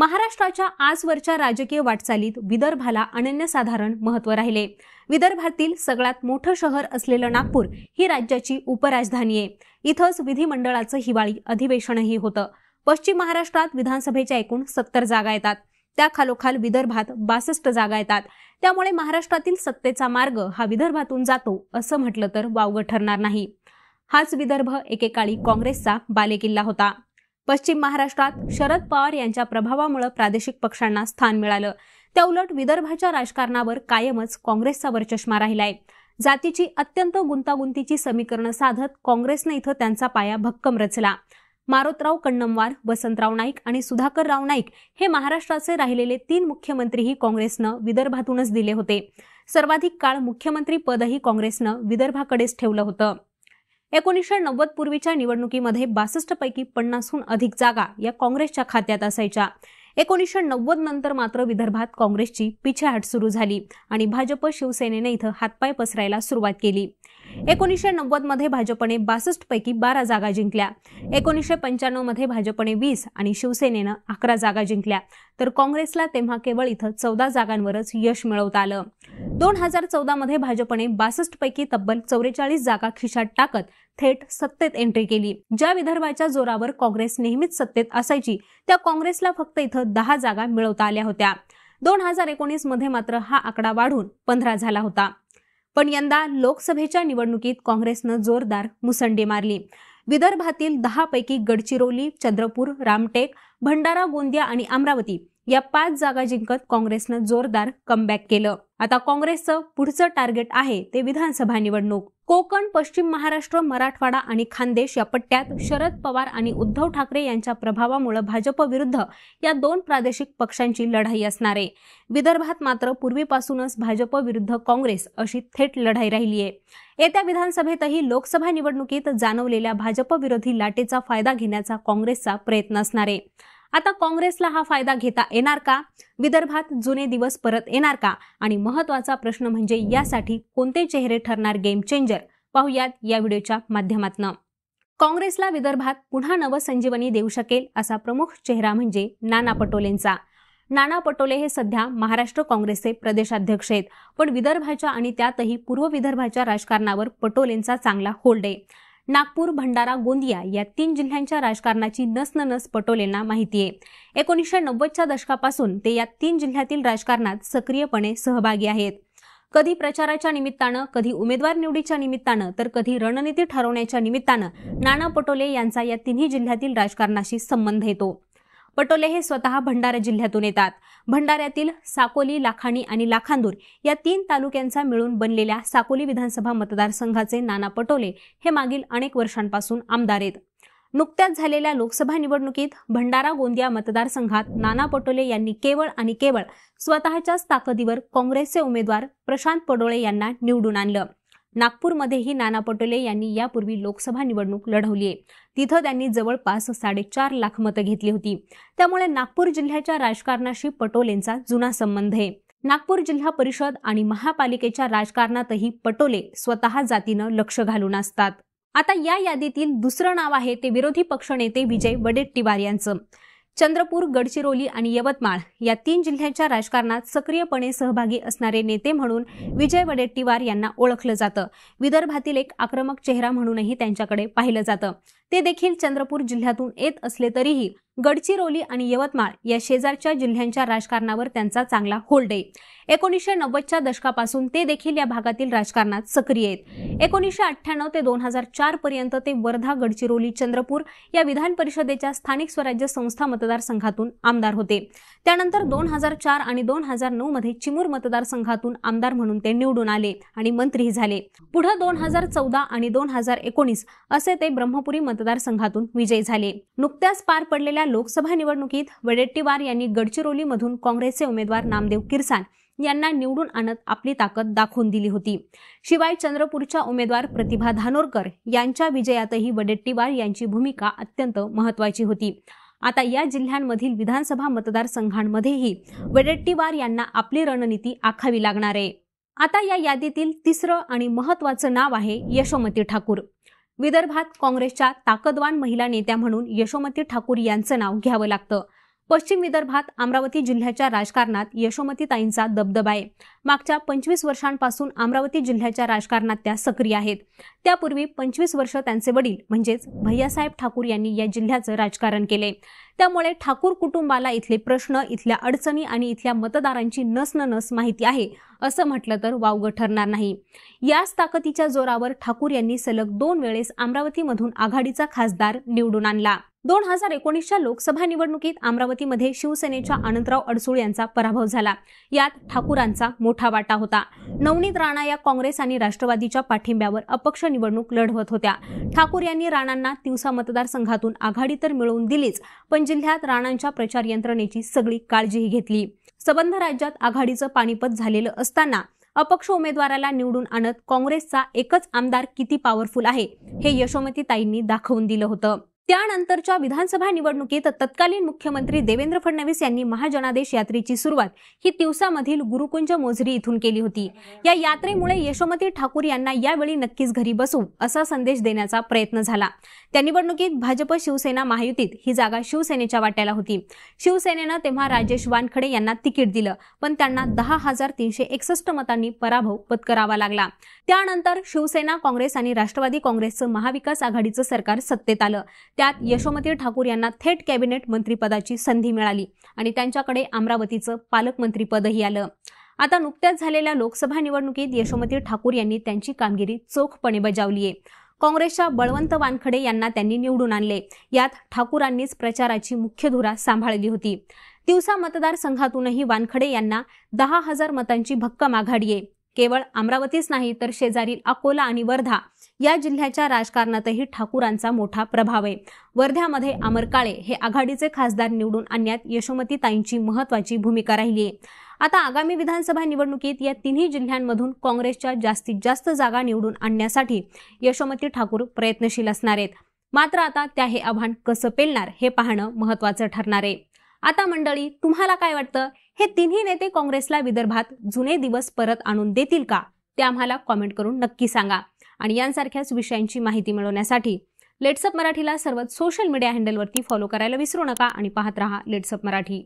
महाराष्ट्राच्या आजवरच्या राजकीय वाटचालीत विदर्भाला अनन्यसाधारण महत्त्व राहिले विदर्भातील सगळ्यात मोठं शहर असलेलं नागपूर ही राज्याची उपराजधानी आहे इथंच विधिमंडळाचं हिवाळी अधिवेशनही होतं पश्चिम महाराष्ट्रात विधानसभेच्या एकूण सत्तर जागा येतात त्या खालोखाल विदर्भात बासष्ट जागा येतात त्यामुळे महाराष्ट्रातील सत्तेचा मार्ग हा विदर्भातून जातो असं म्हटलं तर वावगं ठरणार नाही हाच विदर्भ एकेकाळी काँग्रेसचा बालेकिल्ला होता पश्चिम महाराष्ट्रात शरद पवार यांच्या प्रभावामुळे प्रादेशिक पक्षांना स्थान मिळालं त्या उलट विदर्भाच्या राजकारणावर कायमच काँग्रेसचा वरचष्मा राहिलाय जातीची अत्यंत गुंतागुंतीची समीकरणं साधत काँग्रेसने इथं त्यांचा पाया भक्कम रचला मारोतराव कन्नमवार वसंतराव नाईक आणि सुधाकरराव नाईक हे महाराष्ट्राचे राहिलेले तीन मुख्यमंत्रीही काँग्रेसनं विदर्भातूनच दिले होते सर्वाधिक काळ मुख्यमंत्री पदही काँग्रेसनं विदर्भाकडेच ठेवलं होतं एकोणीसशे नव्वद पूर्वीच्या निवडणुकीमध्ये बासष्ट पैकी पन्नासहून अधिक जागा या काँग्रेसच्या खात्यात असायच्या एकोणीसशे नव्वद नंतर मात्र विदर्भात काँग्रेसची पिछेहाट सुरू झाली आणि भाजप शिवसेनेने इथं हातपाय पसरायला सुरुवात केली एकोणीसशे नव्वद मध्ये भाजपने बासष्ट पैकी बारा जागा जिंकल्या एकोणीसशे पंच्याण्णव मध्ये भाजपने वीस आणि शिवसेनेनं अकरा जागा जिंकल्या तर काँग्रेसला तेव्हा केवळ इथं चौदा जागांवरच यश मिळवता आलं दोन हजार चौदा मध्ये भाजपने बासष्ट पैकी तब्बल चौवेचाळीस जागा खिशात टाकत थेट सत्तेत एंट्री केली ज्या विदर्भाच्या जोरावर काँग्रेस नेहमीच सत्तेत असायची त्या काँग्रेसला फक्त इथं दहा जागा मिळवता आल्या होत्या दोन हजार एकोणीस मध्ये मात्र हा आकडा वाढून पंधरा झाला होता पण यंदा लोकसभेच्या निवडणुकीत काँग्रेसनं जोरदार मुसंडी मारली विदर्भातील दहा पैकी गडचिरोली चंद्रपूर रामटेक भंडारा गोंदिया आणि अमरावती या पाच जागा जिंकत काँग्रेसनं जोरदार कमबॅक केलं आता काँग्रेसचं पुढचं टार्गेट आहे ते विधानसभा निवडणूक कोकण पश्चिम महाराष्ट्र मराठवाडा आणि खानदेश या पट्ट्यात शरद पवार आणि उद्धव ठाकरे यांच्या प्रभावामुळे भाजप विरुद्ध या दोन प्रादेशिक पक्षांची लढाई असणार आहे विदर्भात मात्र पूर्वीपासूनच भाजप विरुद्ध काँग्रेस अशी थेट लढाई राहिली आहे येत्या विधानसभेतही लोकसभा निवडणुकीत जाणवलेल्या भाजप विरोधी लाटेचा फायदा घेण्याचा काँग्रेसचा प्रयत्न असणार आहे आता काँग्रेसला हा फायदा घेता येणार का विदर्भात जुने दिवस परत येणार का आणि महत्वाचा प्रश्न म्हणजे यासाठी कोणते चेहरे ठरणार गेम चेंजर पाहूयात या व्हिडिओच्या माध्यमातनं काँग्रेसला विदर्भात पुन्हा नवसंजीवनी देऊ शकेल असा प्रमुख चेहरा म्हणजे नाना पटोलेंचा नाना पटोले हे सध्या महाराष्ट्र काँग्रेसचे प्रदेशाध्यक्ष आहेत पण विदर्भाच्या आणि त्यातही पूर्व विदर्भाच्या राजकारणावर पटोलेंचा चांगला होल्ड आहे नागपूर भंडारा गोंदिया या तीन जिल्ह्यांच्या राजकारणाची नस नस पटोलेंना माहिती आहे एकोणीसशे नव्वदच्या दशकापासून ते या तीन जिल्ह्यातील राजकारणात सक्रियपणे सहभागी आहेत कधी प्रचाराच्या निमित्तानं कधी उमेदवार निवडीच्या निमित्तानं तर कधी रणनीती ठरवण्याच्या निमित्तानं नाना पटोले यांचा या तिन्ही जिल्ह्यातील राजकारणाशी संबंध येतो पटोले हे स्वतः भंडारा जिल्ह्यातून येतात भंडाऱ्यातील साकोली लाखाणी आणि लाखांदूर या तीन तालुक्यांचा मिळून बनलेल्या साकोली विधानसभा मतदारसंघाचे नाना पटोले हे मागील अनेक वर्षांपासून आमदार आहेत नुकत्याच झालेल्या लोकसभा निवडणुकीत भंडारा गोंदिया मतदारसंघात नाना पटोले यांनी केवळ आणि केवळ स्वतःच्याच ताकदीवर काँग्रेसचे उमेदवार प्रशांत पडोळे यांना निवडून आणलं नागपूरमध्येही नाना पटोले यांनी यापूर्वी लोकसभा निवडणूक लढवली आहे तिथं त्यांनी जवळपास साडेचार लाख मतं घेतली होती त्यामुळे नागपूर जिल्ह्याच्या राजकारणाशी पटोलेंचा जुना संबंध आहे नागपूर जिल्हा परिषद आणि महापालिकेच्या राजकारणातही पटोले स्वतः जातीनं लक्ष घालून असतात आता या यादीतील दुसरं नाव आहे ते विरोधी पक्षनेते विजय वडेट्टीवार यांचं चंद्रपूर गडचिरोली आणि यवतमाळ या तीन जिल्ह्यांच्या राजकारणात सक्रियपणे सहभागी असणारे नेते म्हणून विजय वडेट्टीवार यांना ओळखलं जातं विदर्भातील एक आक्रमक चेहरा म्हणूनही त्यांच्याकडे पाहिलं जातं ते देखील चंद्रपूर जिल्ह्यातून येत असले तरीही गडचिरोली आणि यवतमाळ या शेजारच्या जिल्ह्यांच्या राजकारणावर त्यांचा चांगला होल्ड आहे एकोणीसशे नव्वदच्या दशकापासून ते देखील या भागातील राजकारणात सक्रिय आहेत एकोणीसशे अठ्ठ्याण्णव ते दोन हजार चार पर्यंत ते वर्धा गडचिरोली चंद्रपूर या विधान परिषदेच्या स्थानिक स्वराज्य संस्था मतदारसंघातून आमदार होते त्यानंतर दोन हजार चार आणि दोन हजार नऊ मध्ये चिमूर मतदारसंघातून आमदार म्हणून ते निवडून आले आणि मंत्रीही झाले पुढे दोन हजार चौदा आणि दोन हजार एकोणीस असे ते ब्रह्मपुरी मतदारसंघातून विजयी झाले नुकत्याच पार पडलेल्या झालेल्या लोकसभा निवडणुकीत वडेट्टीवार यांनी गडचिरोलीमधून काँग्रेसचे उमेदवार नामदेव किरसान यांना निवडून आणत आपली ताकद दाखवून दिली होती शिवाय चंद्रपूरच्या उमेदवार प्रतिभा धानोरकर यांच्या विजयातही वडेट्टीवार यांची भूमिका अत्यंत महत्वाची होती आता या जिल्ह्यांमधील विधानसभा मतदारसंघांमध्येही वडेट्टीवार यांना आपली रणनीती आखावी लागणार आहे आता या यादीतील तिसरं आणि महत्वाचं नाव आहे यशोमती ठाकूर विदर्भात काँग्रेसच्या ताकदवान महिला नेत्या म्हणून यशोमती ठाकूर यांचं नाव घ्यावं लागतं पश्चिम विदर्भात अमरावती जिल्ह्याच्या राजकारणात यशोमती ताईंचा दबदबा आहे मागच्या पंचवीस वर्षांपासून अमरावती जिल्ह्याच्या राजकारणात त्या सक्रिय आहेत त्यापूर्वी पंचवीस वर्ष त्यांचे वडील म्हणजेच भैयासाहेब ठाकूर यांनी या जिल्ह्याचं राजकारण केले त्यामुळे ठाकूर कुटुंबाला इथले प्रश्न इथल्या अडचणी आणि इथल्या मतदारांची नस न नस माहिती आहे असं म्हटलं तर वावगं ठरणार नाही याच ताकदीच्या जोरावर ठाकूर यांनी सलग दोन वेळेस अमरावतीमधून आघाडीचा खासदार निवडून आणला दोन हजार एकोणीसच्या लोकसभा निवडणुकीत अमरावतीमध्ये शिवसेनेच्या अनंतराव अडसूळ यांचा पराभव झाला यात ठाकूरांचा मोठा वाटा होता नवनीत राणा या काँग्रेस आणि राष्ट्रवादीच्या पाठिंब्यावर अपक्ष निवडणूक लढवत होत्या ठाकूर यांनी राणांना तिवसा मतदारसंघातून आघाडी तर मिळवून दिलीच पण जिल्ह्यात राणांच्या प्रचार यंत्रणेची सगळी काळजीही घेतली संबंध राज्यात आघाडीचं पाणीपत झालेलं असताना अपक्ष उमेदवाराला निवडून आणत काँग्रेसचा एकच आमदार किती पॉवरफुल आहे हे यशोमती ताईंनी दाखवून दिलं होतं त्यानंतरच्या विधानसभा निवडणुकीत तत्कालीन मुख्यमंत्री देवेंद्र फडणवीस यांनी महाजनादेश यात्रेची सुरुवात ही दिवसामधील गुरुकुंज मोझरी इथून केली होती या यात्रेमुळे यशोमती ठाकूर यांना यावेळी नक्कीच घरी बसू असा संदेश देण्याचा प्रयत्न झाला त्या निवडणुकीत भाजप शिवसेना महायुतीत ही जागा शिवसेनेच्या वाट्याला होती शिवसेनेनं तेव्हा राजेश वानखडे यांना तिकीट दिलं पण त्यांना दहा हजार तीनशे एकसष्ट मतांनी पराभव पत्करावा लागला त्यानंतर शिवसेना काँग्रेस आणि राष्ट्रवादी काँग्रेसचं महाविकास आघाडीचं सरकार सत्तेत आलं त्यात यशोमती ठाकूर यांना थेट कॅबिनेट मंत्रीपदाची संधी मिळाली आणि त्यांच्याकडे अमरावतीचं पालकमंत्रीपदही आलं आता नुकत्याच झालेल्या लोकसभा निवडणुकीत यशोमती ठाकूर यांनी त्यांची कामगिरी चोखपणे बजावली आहे काँग्रेसच्या बळवंत वानखडे यांना त्यांनी निवडून आणले यात ठाकूरांनीच प्रचाराची मुख्य धुरा सांभाळली होती दिवसा मतदारसंघातूनही वानखडे यांना दहा हजार मतांची भक्कम आघाडी आहे केवळ अमरावतीच नाही तर शेजारील अकोला आणि वर्धा या जिल्ह्याच्या राजकारणातही ठाकूरांचा मोठा प्रभाव आहे वर्ध्यामध्ये अमर काळे हे आघाडीचे खासदार निवडून आणण्यात यशोमती ताईंची महत्वाची भूमिका राहिली आहे आता आगामी विधानसभा निवडणुकीत या तिन्ही जिल्ह्यांमधून काँग्रेसच्या जास्तीत जास्त जागा निवडून आणण्यासाठी यशोमती ठाकूर प्रयत्नशील असणार आहेत मात्र आता त्या हे आव्हान कसं पेलणार हे पाहणं महत्वाचं ठरणार आहे आता मंडळी तुम्हाला काय वाटतं हे तिन्ही नेते काँग्रेसला विदर्भात जुने दिवस परत आणून देतील का ते आम्हाला कॉमेंट करून नक्की सांगा आणि यांसारख्याच विषयांची माहिती मिळवण्यासाठी लेट्सअप मराठीला सर्वच सोशल मीडिया हँडलवरती फॉलो करायला विसरू नका आणि पाहत रहा लेट्सअप मराठी